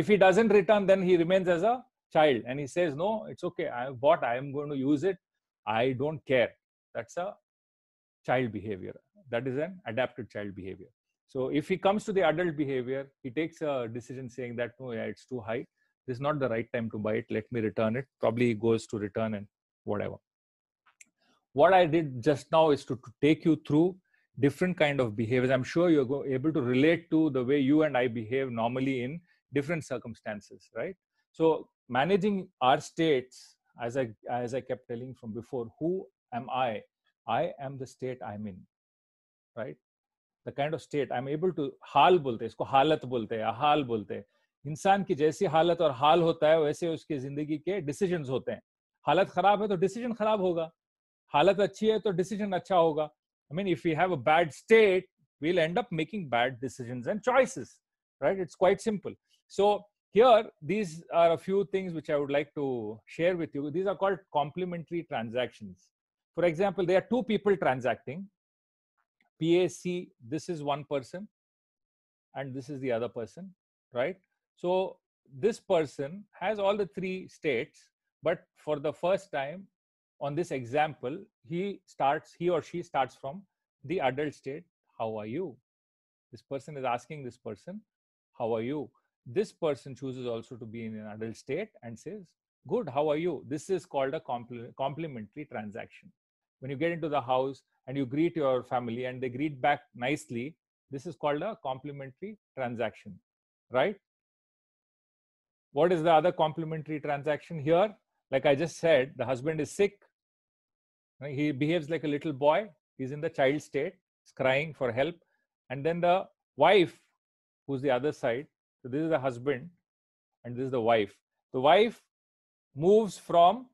if he doesn't return, then he remains as a child and he says, No, it's okay. I have bought, I am going to use it. I don't care. That's a child behavior. That is an adapted child behavior. So if he comes to the adult behavior, he takes a decision saying that, No, yeah, it's too high. This is not the right time to buy it. Let me return it. Probably he goes to return and whatever. What I did just now is to, to take you through different kind of behaviors i'm sure you're able to relate to the way you and i behave normally in different circumstances right so managing our states as i as i kept telling from before who am i i am the state i'm in right the kind of state i'm able to hal bolte isko halat bolte hai hal bolte बोलते हैं इंसान की जैसी हालत और हाल होता है वैसे उसकी जिंदगी के डिसीजन होते हैं हालत खराब है तो डिसीजन खराब होगा हालत अच्छी है तो डिसीजन अच्छा होगा I mean if you have a bad state we'll end up making bad decisions and choices right it's quite simple So here, these are a few things which I would like to share with you. These are called complementary transactions. For example, there are two people transacting. PAC, this is one person and this is the other person, right? So this person has all the three states, but for the first time on this example, he starts, he or she starts from the adult state, how are you? This person is asking this person, how are you? this person chooses also to be in an adult state and says good how are you this is called a compl- complimentary transaction when you get into the house and you greet your family and they greet back nicely this is called a complimentary transaction right what is the other complimentary transaction here like i just said the husband is sick he behaves like a little boy he's in the child state he's crying for help and then the wife who's the other side so this is the husband and this is the wife. The wife moves from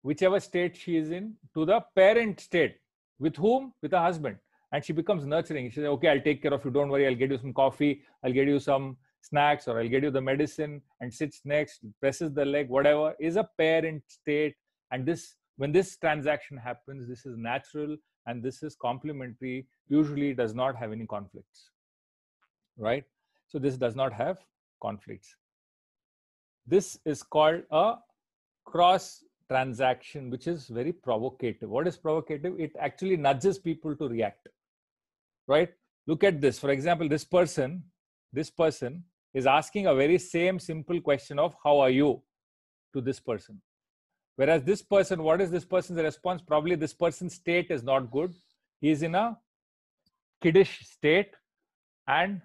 whichever state she is in to the parent state. With whom? With the husband. And she becomes nurturing. She says, okay, I'll take care of you. Don't worry. I'll get you some coffee. I'll get you some snacks or I'll get you the medicine and sits next, presses the leg, whatever is a parent state. And this, when this transaction happens, this is natural and this is complementary. Usually does not have any conflicts, right? So this does not have conflicts. This is called a cross transaction, which is very provocative. What is provocative? It actually nudges people to react, right? Look at this. For example, this person, this person is asking a very same simple question of how are you to this person. Whereas this person, what is this person's response? Probably this person's state is not good. He is in a kiddish state and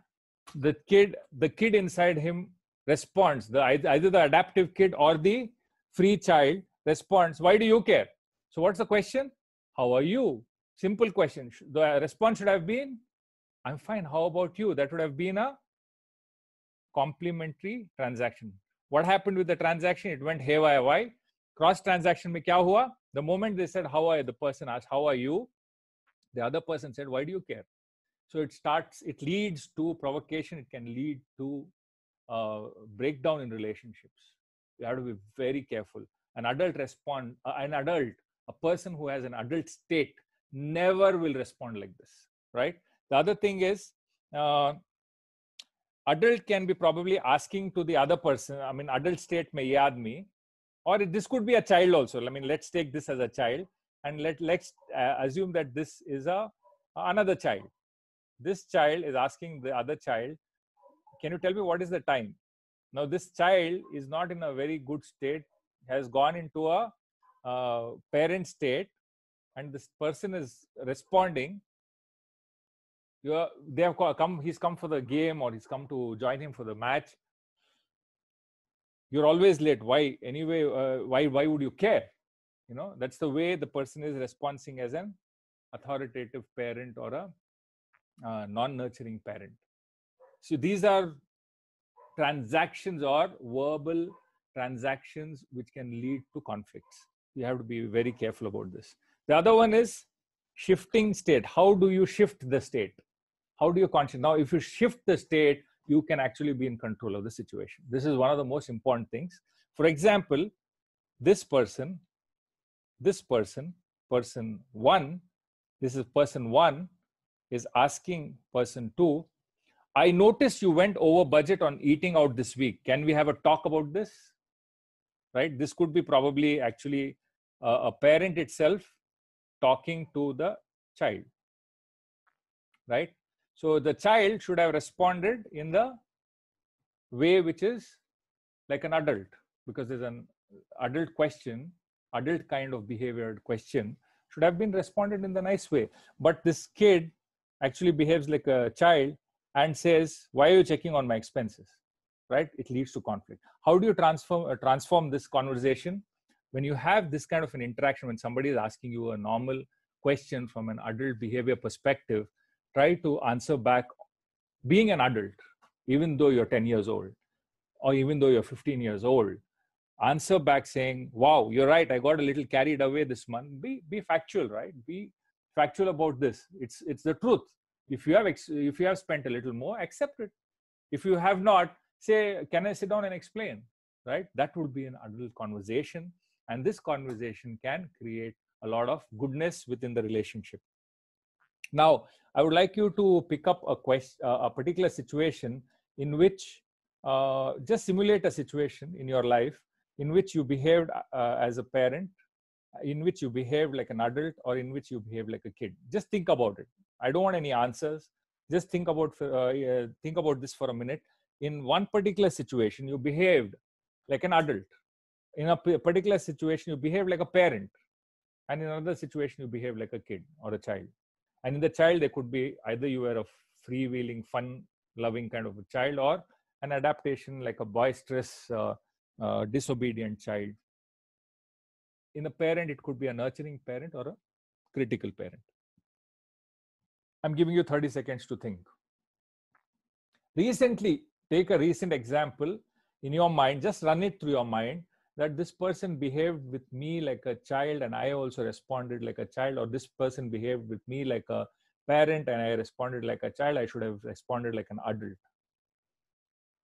the kid the kid inside him responds the either the adaptive kid or the free child responds why do you care so what's the question how are you simple question the response should have been i'm fine how about you that would have been a complimentary transaction what happened with the transaction it went haywire why cross transaction mein kya hua the moment they said how are you? the person asked how are you the other person said why do you care so it starts, it leads to provocation, it can lead to uh, breakdown in relationships. You have to be very careful. An adult respond, uh, an adult, a person who has an adult state never will respond like this, right? The other thing is, uh, adult can be probably asking to the other person, I mean, adult state may yaad me, or this could be a child also. I mean, let's take this as a child and let, let's uh, assume that this is a, another child this child is asking the other child can you tell me what is the time now this child is not in a very good state has gone into a uh, parent state and this person is responding you are, they have come he's come for the game or he's come to join him for the match you're always late why anyway uh, why why would you care you know that's the way the person is responding as an authoritative parent or a uh, non-nurturing parent. So these are transactions or verbal transactions which can lead to conflicts. You have to be very careful about this. The other one is shifting state. How do you shift the state? How do you conscious? Now, if you shift the state, you can actually be in control of the situation. This is one of the most important things. For example, this person, this person, person one, this is person one, is asking person two, I noticed you went over budget on eating out this week. Can we have a talk about this? Right? This could be probably actually uh, a parent itself talking to the child. Right? So the child should have responded in the way which is like an adult because there's an adult question, adult kind of behavior question should have been responded in the nice way. But this kid actually behaves like a child and says, why are you checking on my expenses? Right? It leads to conflict. How do you transform, uh, transform this conversation when you have this kind of an interaction when somebody is asking you a normal question from an adult behavior perspective try to answer back being an adult even though you're 10 years old or even though you're 15 years old answer back saying wow you're right i got a little carried away this month be be factual right be factual about this it's it's the truth if you have if you have spent a little more accept it if you have not say can i sit down and explain right that would be an adult conversation and this conversation can create a lot of goodness within the relationship now i would like you to pick up a question a particular situation in which uh, just simulate a situation in your life in which you behaved uh, as a parent in which you behave like an adult or in which you behave like a kid just think about it i don't want any answers just think about uh, think about this for a minute in one particular situation you behaved like an adult in a particular situation you behave like a parent and in another situation you behave like a kid or a child and in the child there could be either you were a freewheeling fun loving kind of a child or an adaptation like a boisterous uh, uh, disobedient child in a parent, it could be a nurturing parent or a critical parent. I'm giving you 30 seconds to think. Recently, take a recent example in your mind, just run it through your mind that this person behaved with me like a child and I also responded like a child, or this person behaved with me like a parent and I responded like a child. I should have responded like an adult.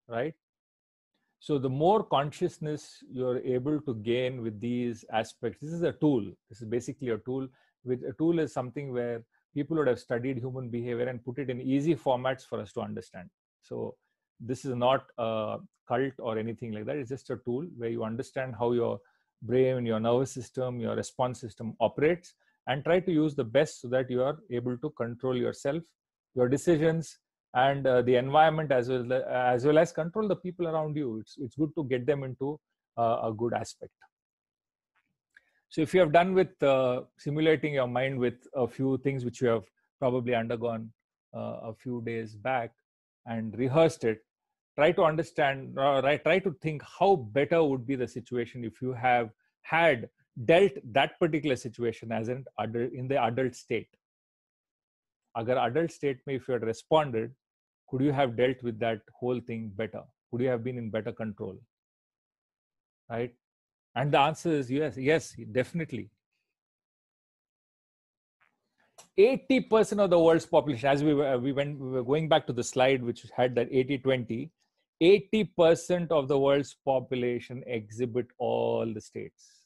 Right? So the more consciousness you're able to gain with these aspects, this is a tool. This is basically a tool. With a tool is something where people would have studied human behavior and put it in easy formats for us to understand. So this is not a cult or anything like that. It's just a tool where you understand how your brain, your nervous system, your response system operates, and try to use the best so that you are able to control yourself, your decisions, and uh, the environment as well uh, as well as control the people around you it's it's good to get them into uh, a good aspect so if you have done with uh, simulating your mind with a few things which you have probably undergone uh, a few days back and rehearsed it try to understand uh, try to think how better would be the situation if you have had dealt that particular situation as an adult in the adult state agar adult state mein if you had responded could you have dealt with that whole thing better could you have been in better control right and the answer is yes yes definitely 80% of the world's population as we were, we went we were going back to the slide which had that 80 20 80% of the world's population exhibit all the states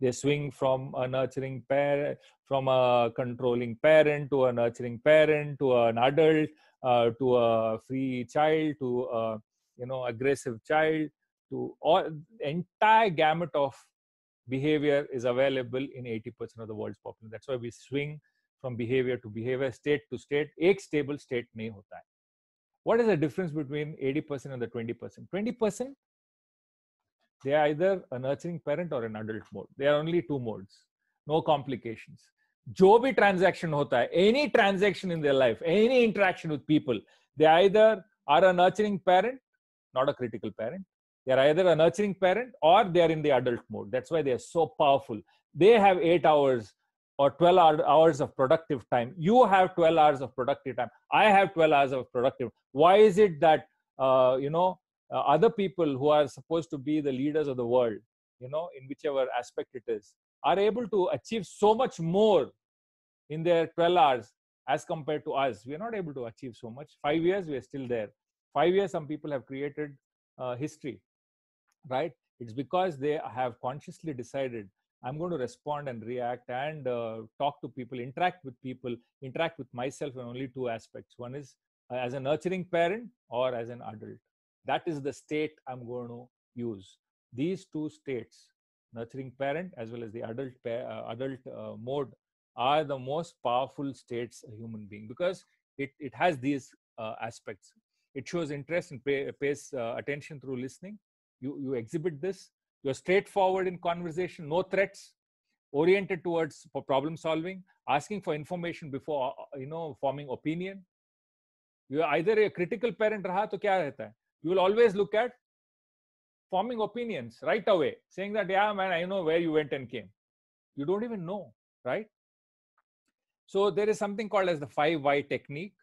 they swing from a nurturing parent from a controlling parent to a nurturing parent to an adult uh, to a free child to a you know aggressive child to all entire gamut of behavior is available in 80% of the world's population that's why we swing from behavior to behavior state to state A stable state may hota hai what is the difference between 80% and the 20% 20% they are either a nurturing parent or an adult mode. There are only two modes, no complications. जो transaction होता any transaction in their life, any interaction with people, they either are a nurturing parent, not a critical parent. They are either a nurturing parent or they are in the adult mode. That's why they are so powerful. They have eight hours or 12 hours of productive time. You have 12 hours of productive time. I have 12 hours of productive. Why is it that uh, you know uh, other people who are supposed to be the leaders of the world you know in whichever aspect it is are able to achieve so much more in their 12 hours as compared to us we are not able to achieve so much 5 years we are still there 5 years some people have created uh, history right it's because they have consciously decided i'm going to respond and react and uh, talk to people interact with people interact with myself in only two aspects one is uh, as a nurturing parent or as an adult that is the state I'm going to use. These two states, nurturing parent as well as the adult uh, adult uh, mode, are the most powerful states a human being because it, it has these uh, aspects. It shows interest and pay, pays uh, attention through listening. You, you exhibit this. You're straightforward in conversation, no threats, oriented towards problem solving, asking for information before uh, you know forming opinion. You are either a critical parent raha to kya रहता you will always look at forming opinions right away, saying that, yeah, man, I know where you went and came. You don't even know, right? So there is something called as the 5Y technique.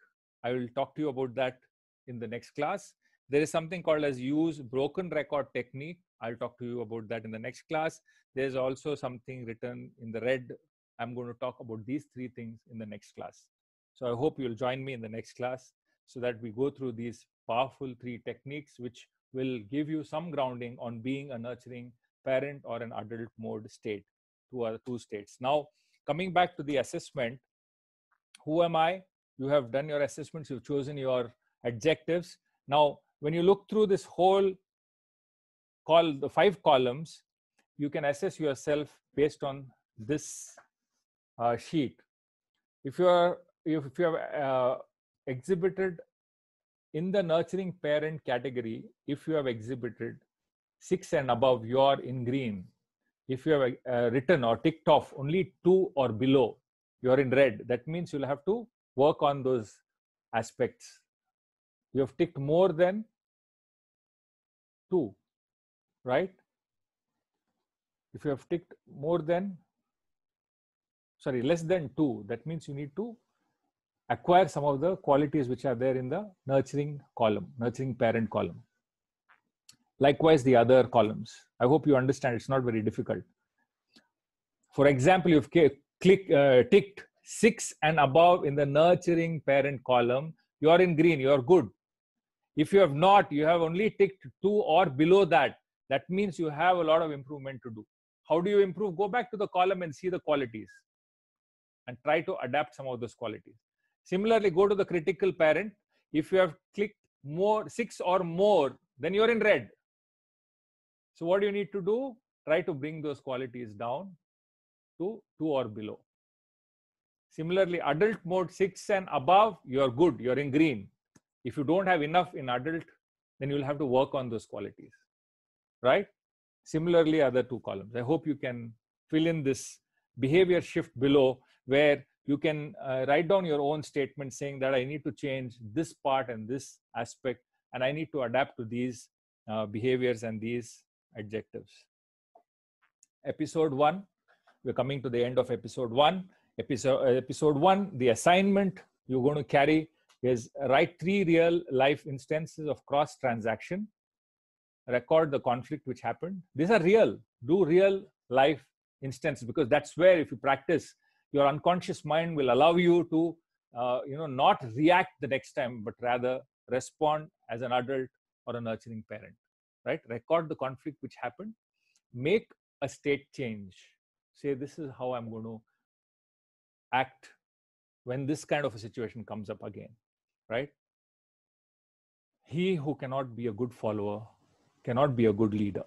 I will talk to you about that in the next class. There is something called as use broken record technique. I'll talk to you about that in the next class. There's also something written in the red. I'm going to talk about these three things in the next class. So I hope you'll join me in the next class so that we go through these powerful three techniques which will give you some grounding on being a nurturing parent or an adult mode state two our two states now coming back to the assessment who am i you have done your assessments you've chosen your adjectives now when you look through this whole call the five columns you can assess yourself based on this uh, sheet if you are if, if you have uh, exhibited in the nurturing parent category, if you have exhibited six and above, you are in green. If you have uh, written or ticked off only two or below, you are in red. That means you'll have to work on those aspects. You have ticked more than two, right? If you have ticked more than, sorry, less than two, that means you need to acquire some of the qualities which are there in the nurturing column, nurturing parent column. Likewise, the other columns. I hope you understand it's not very difficult. For example, you've click, uh, ticked six and above in the nurturing parent column, you are in green, you are good. If you have not, you have only ticked two or below that, that means you have a lot of improvement to do. How do you improve? Go back to the column and see the qualities and try to adapt some of those qualities. Similarly, go to the critical parent. If you have clicked more six or more, then you're in red. So what do you need to do? Try to bring those qualities down to two or below. Similarly, adult mode six and above, you're good, you're in green. If you don't have enough in adult, then you'll have to work on those qualities, right? Similarly, other two columns. I hope you can fill in this behavior shift below where you can uh, write down your own statement saying that I need to change this part and this aspect, and I need to adapt to these uh, behaviors and these adjectives. Episode one, we're coming to the end of episode one. Episode, uh, episode one, the assignment you're going to carry is write three real life instances of cross transaction, record the conflict which happened. These are real, do real life instances because that's where if you practice your unconscious mind will allow you to uh, you know not react the next time but rather respond as an adult or a nurturing parent right record the conflict which happened make a state change say this is how i'm going to act when this kind of a situation comes up again right he who cannot be a good follower cannot be a good leader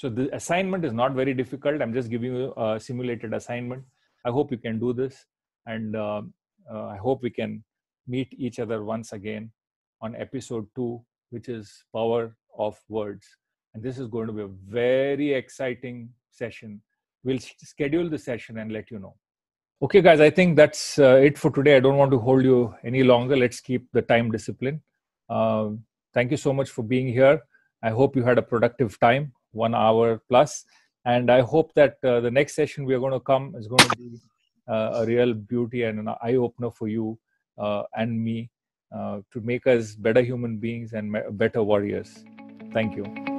so the assignment is not very difficult i'm just giving you a simulated assignment I hope you can do this, and uh, uh, I hope we can meet each other once again on episode two, which is Power of Words. And this is going to be a very exciting session. We'll schedule the session and let you know. Okay, guys, I think that's uh, it for today. I don't want to hold you any longer. Let's keep the time discipline. Uh, thank you so much for being here. I hope you had a productive time, one hour plus. And I hope that uh, the next session we are going to come is going to be uh, a real beauty and an eye opener for you uh, and me uh, to make us better human beings and better warriors. Thank you.